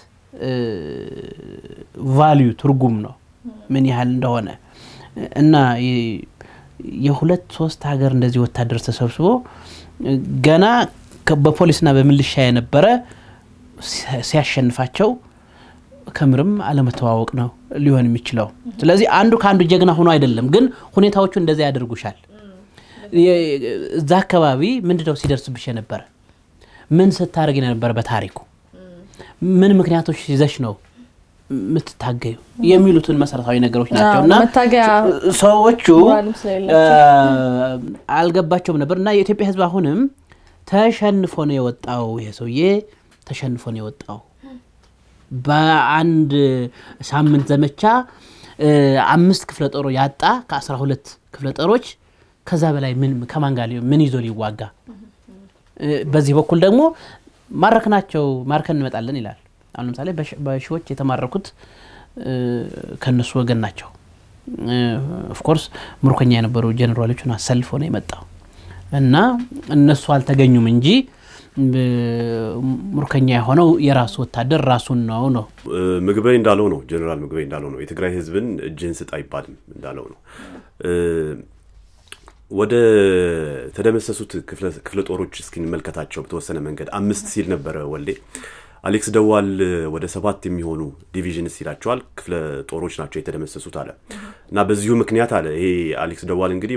ቫሊዩ ትርጉም ነው ምን ያህል እንደሆነ እና የሁለት ሶስት ሀገር እንደዚህ ወታደር ተሰብስቦ ገና በፖሊስና በምልሻ የነበረ ሲያሸንፋቸው ከምርም አለመተዋወቅ ነው ሊሆን የሚችለው። ስለዚህ አንዱ ከአንዱ ጀግና ሆኖ አይደለም፣ ግን ሁኔታዎቹ እንደዚ ያደርጉሻል። እዛ አካባቢ ምንድነው ሲደርስብሽ የነበረ? ምን ስታደርግ የነበረ? በታሪኩ ምን ምክንያቶች ይዘሽ ነው የምትታገዩ የሚሉትን መሰረታዊ ነገሮች ናቸው እና ሰዎቹ አልገባቸውም ነበር እና የኢትዮጵያ ህዝብ አሁንም ተሸንፎ ነው የወጣው ይሄ ሰውዬ ተሸንፎ ነው የወጣው በአንድ ሳምንት ዘመቻ አምስት ክፍለ ጦሮ ያጣ ከአስራ ሁለት ክፍለ ጦሮች ከዛ በላይ ምን ከማን ጋር ምን ይዞ ሊዋጋ በዚህ በኩል ደግሞ ማረክናቸው ማርከን እንመጣለን ይላል አሁን ለምሳሌ በሺዎች የተማረኩት ከእነሱ ወገን ናቸው። ኦፍኮርስ ምርኮኛ የነበሩ ጀኔራሎቹን አሰልፎ ነው የመጣው እና እነሱ አልተገኙም እንጂ ምርኮኛ የሆነው የራሱ ወታደር ራሱን ነው ነው ምግበይ እንዳለው ነው ጀኔራል ምግበይ እንዳለው ነው የትግራይ ህዝብን እጅህን ስጥ አይባልም እንዳለው ነው ወደ ተደመሰሱት ክፍለ ጦሮች እስኪንመልከታቸው በተወሰነ መንገድ አምስት ሲል ነበረ ወልዴ አሌክስ ደዋል ወደ ሰባት የሚሆኑ ዲቪዥንስ ይላቸዋል ክፍለ ጦሮች ናቸው የተደመሰሱት አለ እና በዚሁ ምክንያት አለ ይሄ አሌክስ ደዋል እንግዲህ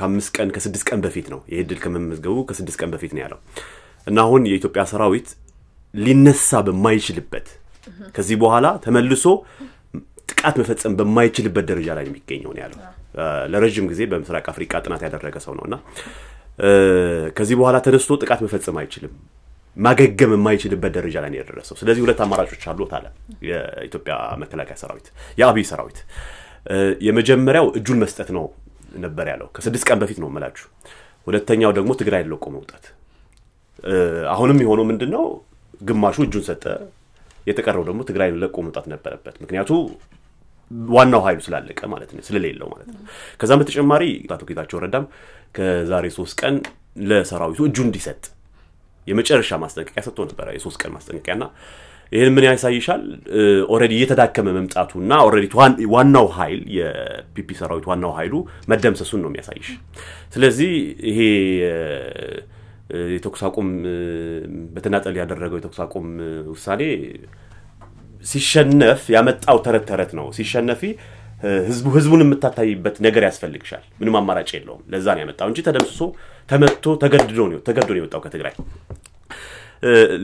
ከአምስት ቀን ከስድስት ቀን በፊት ነው ይሄ ድል ከመመዝገቡ ከስድስት ቀን በፊት ነው ያለው እና አሁን የኢትዮጵያ ሰራዊት ሊነሳ በማይችልበት ከዚህ በኋላ ተመልሶ ጥቃት መፈጸም በማይችልበት ደረጃ ላይ የሚገኘው ነው ያለው። ለረዥም ጊዜ በምስራቅ አፍሪካ ጥናት ያደረገ ሰው ነው እና ከዚህ በኋላ ተነስቶ ጥቃት መፈጸም አይችልም ማገገም የማይችልበት ደረጃ ላይ ነው የደረሰው። ስለዚህ ሁለት አማራጮች አሉት አለ የኢትዮጵያ መከላከያ ሰራዊት፣ የአብይ ሰራዊት። የመጀመሪያው እጁን መስጠት ነው ነበር ያለው ከስድስት ቀን በፊት ነው የምላችሁ። ሁለተኛው ደግሞ ትግራይ ለቆ መውጣት። አሁንም የሆነው ምንድን ነው? ግማሹ እጁን ሰጠ፣ የተቀረው ደግሞ ትግራይ ለቆ መውጣት ነበረበት። ምክንያቱ ዋናው ሀይሉ ስላለቀ ማለት ነው ስለሌለው ማለት ነው። ከዛም በተጨማሪ አቶ ጌታቸው ረዳም ከዛሬ ሶስት ቀን ለሰራዊቱ እጁ እንዲሰጥ የመጨረሻ ማስጠንቀቂያ ሰጥቶ ነበረ፣ የሶስት ቀን ማስጠንቀቂያ ና ይህን ምን ያሳይሻል? ኦረዲ እየተዳከመ ና ኦረዲ ዋናው ሀይል የፒፒ ሰራዊት ዋናው ኃይሉ መደምሰሱን ነው የሚያሳይሽ። ስለዚህ ይሄ የተኩስ አቁም በተናጠል ያደረገው የተኩስ አቁም ውሳኔ ሲሸነፍ ያመጣው ተረት ተረት ነው። ሲሸነፊ ህዝቡ ህዝቡን የምታታይበት ነገር ያስፈልግሻል። ምንም አማራጭ የለውም። ለዛ ነው ያመጣው እንጂ ተደምስሶ ተመቶ ተገድዶ ነው ተገድዶ ነው የወጣው ከትግራይ።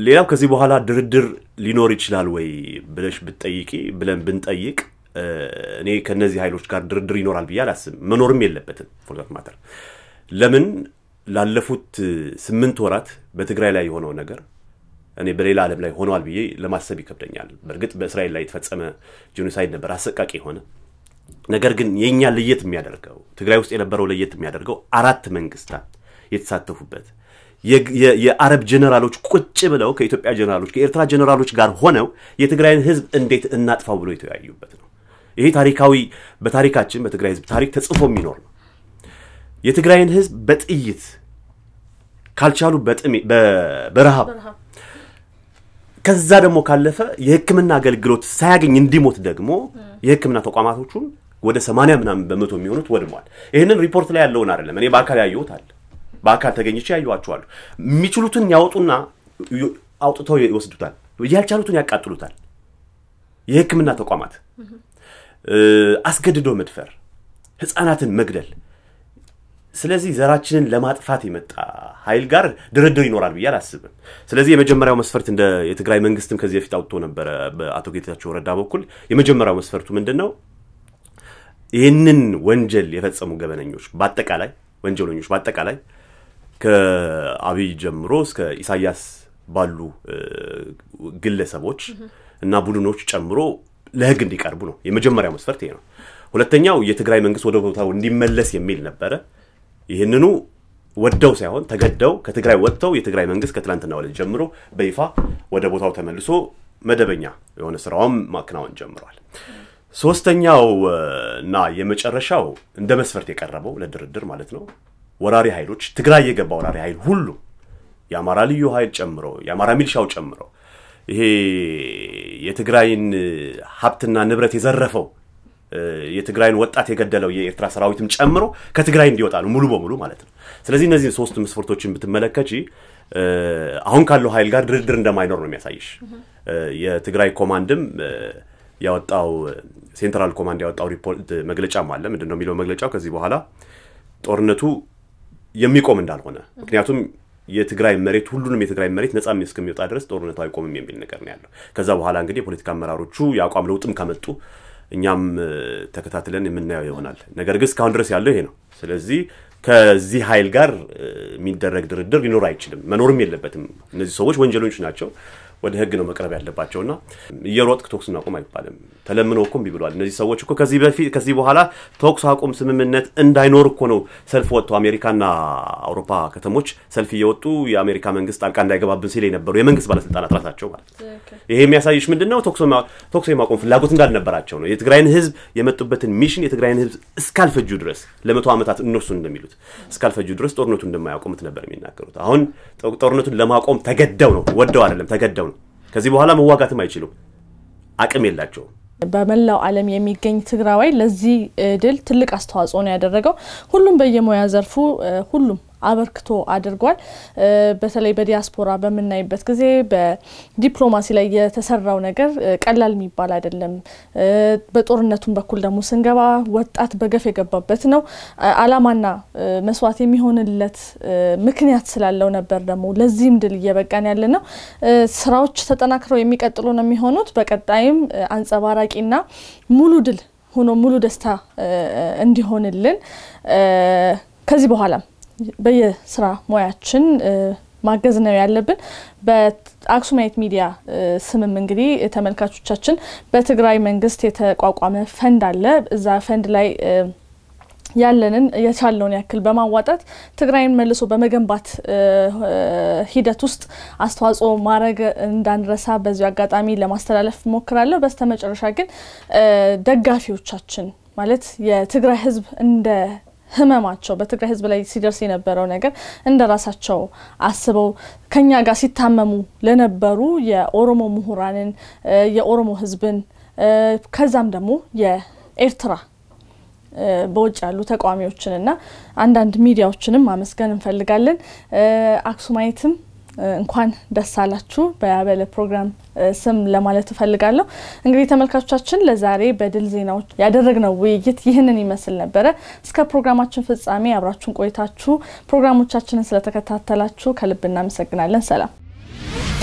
ሌላው ከዚህ በኋላ ድርድር ሊኖር ይችላል ወይ ብለሽ ብትጠይቂ ብለን ብንጠይቅ እኔ ከነዚህ ኃይሎች ጋር ድርድር ይኖራል ብዬ አላስብ መኖርም የለበትም ፎርዛት ማተር ለምን ላለፉት ስምንት ወራት በትግራይ ላይ የሆነው ነገር እኔ በሌላ ዓለም ላይ ሆኗል ብዬ ለማሰብ ይከብደኛል። በእርግጥ በእስራኤል ላይ የተፈጸመ ጄኖሳይድ ነበር፣ አሰቃቂ የሆነ ነገር ግን የእኛ ለየት የሚያደርገው ትግራይ ውስጥ የነበረው ለየት የሚያደርገው አራት መንግስታት የተሳተፉበት የአረብ ጀነራሎች ቁጭ ብለው ከኢትዮጵያ ጀነራሎች ከኤርትራ ጀነራሎች ጋር ሆነው የትግራይን ህዝብ እንዴት እናጥፋው ብሎ የተወያዩበት ነው። ይሄ ታሪካዊ በታሪካችን በትግራይ ህዝብ ታሪክ ተጽፎ የሚኖር ነው። የትግራይን ህዝብ በጥይት ካልቻሉ በረሃብ ከዛ ደግሞ ካለፈ የህክምና አገልግሎት ሳያገኝ እንዲሞት ደግሞ የህክምና ተቋማቶቹን ወደ 80 ምናምን በመቶ የሚሆኑት ወድመዋል። ይህንን ሪፖርት ላይ ያለውን አይደለም እኔ በአካል ያየሁት አለ በአካል ተገኝቼ ያየኋቸዋለሁ። የሚችሉትን ያወጡና አውጥተው ይወስዱታል፣ ያልቻሉትን ያቃጥሉታል። የህክምና ተቋማት፣ አስገድዶ መድፈር፣ ህፃናትን መግደል። ስለዚህ ዘራችንን ለማጥፋት የመጣ ኃይል ጋር ድርድር ይኖራል ብዬ አላስብም። ስለዚህ የመጀመሪያው መስፈርት እንደ የትግራይ መንግስትም ከዚህ በፊት አውጥቶ ነበረ በአቶ ጌታቸው ረዳ በኩል የመጀመሪያው መስፈርቱ ምንድን ነው? ይህንን ወንጀል የፈጸሙ ገበነኞች በአጠቃላይ ወንጀለኞች በአጠቃላይ ከአብይ ጀምሮ እስከ ኢሳያስ ባሉ ግለሰቦች እና ቡድኖች ጨምሮ ለህግ እንዲቀርቡ ነው። የመጀመሪያው መስፈርት ይሄ ነው። ሁለተኛው የትግራይ መንግስት ወደ ቦታው እንዲመለስ የሚል ነበረ። ይህንኑ ወደው ሳይሆን ተገደው ከትግራይ ወጥተው የትግራይ መንግስት ከትላንትና ወደ ጀምሮ በይፋ ወደ ቦታው ተመልሶ መደበኛ የሆነ ስራውም ማከናወን ጀምሯል። ሶስተኛው እና የመጨረሻው እንደ መስፈርት የቀረበው ለድርድር ማለት ነው ወራሪ ኃይሎች ትግራይ የገባ ወራሪ ኃይል ሁሉ የአማራ ልዩ ኃይል ጨምሮ የአማራ ሚሊሻው ጨምሮ ይሄ የትግራይን ሀብትና ንብረት የዘረፈው የትግራይን ወጣት የገደለው የኤርትራ ሰራዊትም ጨምሮ ከትግራይ እንዲወጣ ነው ሙሉ በሙሉ ማለት ነው። ስለዚህ እነዚህን ሶስት መስፈርቶችን ብትመለከች አሁን ካለው ኃይል ጋር ድርድር እንደማይኖር ነው የሚያሳይሽ። የትግራይ ኮማንድም ያወጣው ሴንትራል ኮማንድ ያወጣው ሪፖርት መግለጫም አለ። ምንድ ነው የሚለው መግለጫው? ከዚህ በኋላ ጦርነቱ የሚቆም እንዳልሆነ ምክንያቱም የትግራይ መሬት ሁሉንም የትግራይ መሬት ነጻ እስከሚወጣ ድረስ ጦርነቱ አይቆምም የሚል ነገር ነው ያለው። ከዛ በኋላ እንግዲህ የፖለቲካ አመራሮቹ የአቋም ለውጥም ከመጡ እኛም ተከታትለን የምናየው ይሆናል። ነገር ግን እስካሁን ድረስ ያለው ይሄ ነው። ስለዚህ ከዚህ ኃይል ጋር የሚደረግ ድርድር ሊኖር አይችልም፣ መኖርም የለበትም። እነዚህ ሰዎች ወንጀሎች ናቸው። ወደ ህግ ነው መቅረብ ያለባቸውና እየሮጥክ ተኩስን አቁም አይባልም። ተለምኖ እኮ እምቢ እነዚህ ሰዎች እኮ ከዚህ በፊት ከዚህ በኋላ ተኩስ አቁም ስምምነት እንዳይኖር እኮ ነው ሰልፍ ወጥተው አሜሪካና አውሮፓ ከተሞች ሰልፍ እየወጡ የአሜሪካ መንግስት ጣልቃ እንዳይገባብን ሲል የነበሩ የመንግስት ባለስልጣናት ራሳቸው ማለት ይሄ የሚያሳይሽ ምንድን ነው ተኩስ የማቆም ፍላጎት እንዳልነበራቸው ነው። የትግራይን ህዝብ የመጡበትን ሚሽን የትግራይን ህዝብ እስካልፈጁ ድረስ ለመቶ ዓመታት እነሱ እንደሚሉት እስካልፈጁ ድረስ ጦርነቱ እንደማያቆሙት ነበር የሚናገሩት። አሁን ጦርነቱን ለማቆም ተገደው ነው ወደው አይደለም ተገደው ነው ከዚህ በኋላ መዋጋትም አይችሉም፣ አቅም የላቸውም። በመላው ዓለም የሚገኝ ትግራዋይ ለዚህ ድል ትልቅ አስተዋጽኦ ነው ያደረገው። ሁሉም በየሙያ ዘርፉ ሁሉም አበርክቶ አድርጓል። በተለይ በዲያስፖራ በምናይበት ጊዜ በዲፕሎማሲ ላይ የተሰራው ነገር ቀላል የሚባል አይደለም። በጦርነቱም በኩል ደግሞ ስንገባ ወጣት በገፍ የገባበት ነው። አላማና መስዋዕት የሚሆንለት ምክንያት ስላለው ነበር ደግሞ ለዚህም ድል እየበቃን ያለ ነው። ስራዎች ተጠናክረው የሚቀጥሉ ነው የሚሆኑት። በቀጣይም አንጸባራቂና ሙሉ ድል ሆኖ ሙሉ ደስታ እንዲሆንልን ከዚህ በኋላም በየስራ ሙያችን ማገዝ ነው ያለብን። በአክሱማይት ሚዲያ ስምም እንግዲህ ተመልካቾቻችን በትግራይ መንግስት የተቋቋመ ፈንድ አለ። እዛ ፈንድ ላይ ያለንን የቻለውን ያክል በማዋጣት ትግራይን መልሶ በመገንባት ሂደት ውስጥ አስተዋጽኦ ማድረግ እንዳንረሳ በዚሁ አጋጣሚ ለማስተላለፍ ሞክራለሁ። በስተመጨረሻ ግን ደጋፊዎቻችን ማለት የትግራይ ህዝብ እንደ ህመማቸው በትግራይ ህዝብ ላይ ሲደርስ የነበረው ነገር እንደ ራሳቸው አስበው ከኛ ጋር ሲታመሙ ለነበሩ የኦሮሞ ምሁራንን የኦሮሞ ህዝብን ከዛም ደግሞ የኤርትራ በውጭ ያሉ ተቃዋሚዎችንና አንዳንድ ሚዲያዎችንም ማመስገን እንፈልጋለን። አክሱማይትም እንኳን ደስ አላችሁ በያበለ ፕሮግራም ስም ለማለት እፈልጋለሁ። እንግዲህ ተመልካቾቻችን ለዛሬ በድል ዜናዎች ያደረግነው ውይይት ይህንን ይመስል ነበረ። እስከ ፕሮግራማችን ፍጻሜ አብራችሁን ቆይታችሁ ፕሮግራሞቻችንን ስለተከታተላችሁ ከልብ እናመሰግናለን። ሰላም